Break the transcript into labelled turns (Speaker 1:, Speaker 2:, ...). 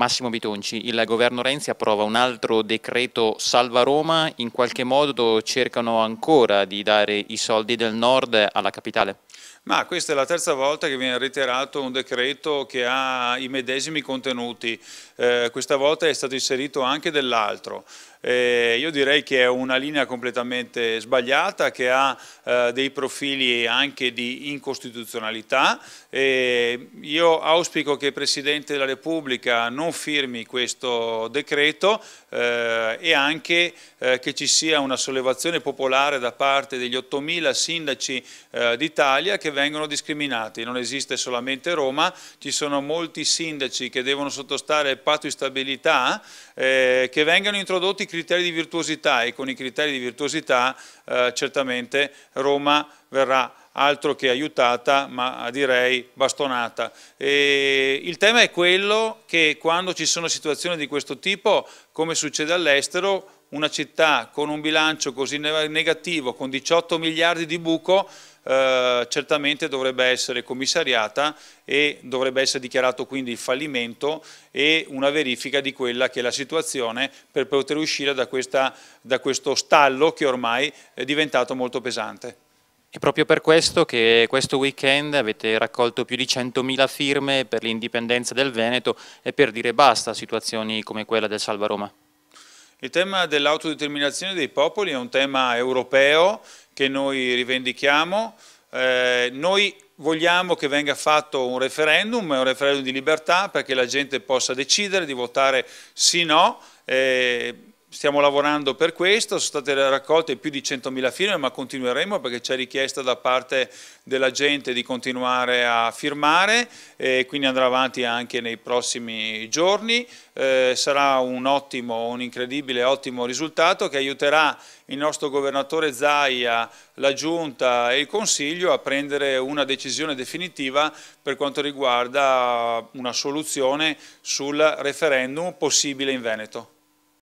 Speaker 1: Massimo Bitonci, il governo Renzi approva un altro decreto salva Roma, in qualche modo cercano ancora di dare i soldi del nord alla capitale?
Speaker 2: Ma questa è la terza volta che viene reiterato un decreto che ha i medesimi contenuti, eh, questa volta è stato inserito anche dell'altro. Eh, io direi che è una linea completamente sbagliata che ha eh, dei profili anche di incostituzionalità. io auspico che il Presidente della Repubblica non non firmi questo decreto eh, e anche eh, che ci sia una sollevazione popolare da parte degli 8.000 sindaci eh, d'Italia che vengono discriminati. Non esiste solamente Roma, ci sono molti sindaci che devono sottostare al patto di stabilità, eh, che vengono introdotti criteri di virtuosità e con i criteri di virtuosità eh, certamente Roma verrà altro che aiutata, ma direi bastonata. E il tema è quello che quando ci sono situazioni di questo tipo, come succede all'estero, una città con un bilancio così negativo, con 18 miliardi di buco, eh, certamente dovrebbe essere commissariata e dovrebbe essere dichiarato quindi il fallimento e una verifica di quella che è la situazione per poter uscire da, questa, da questo stallo che ormai è diventato molto pesante.
Speaker 1: È proprio per questo che questo weekend avete raccolto più di 100.000 firme per l'indipendenza del Veneto e per dire basta a situazioni come quella del Salva Roma.
Speaker 2: Il tema dell'autodeterminazione dei popoli è un tema europeo che noi rivendichiamo. Eh, noi vogliamo che venga fatto un referendum, un referendum di libertà perché la gente possa decidere di votare sì o no. Eh, stiamo lavorando per questo, sono state raccolte più di 100.000 firme ma continueremo perché c'è richiesta da parte della gente di continuare a firmare e quindi andrà avanti anche nei prossimi giorni, eh, sarà un ottimo, un incredibile ottimo risultato che aiuterà il nostro governatore Zaia, la Giunta e il Consiglio a prendere una decisione definitiva per quanto riguarda una soluzione sul referendum possibile in Veneto.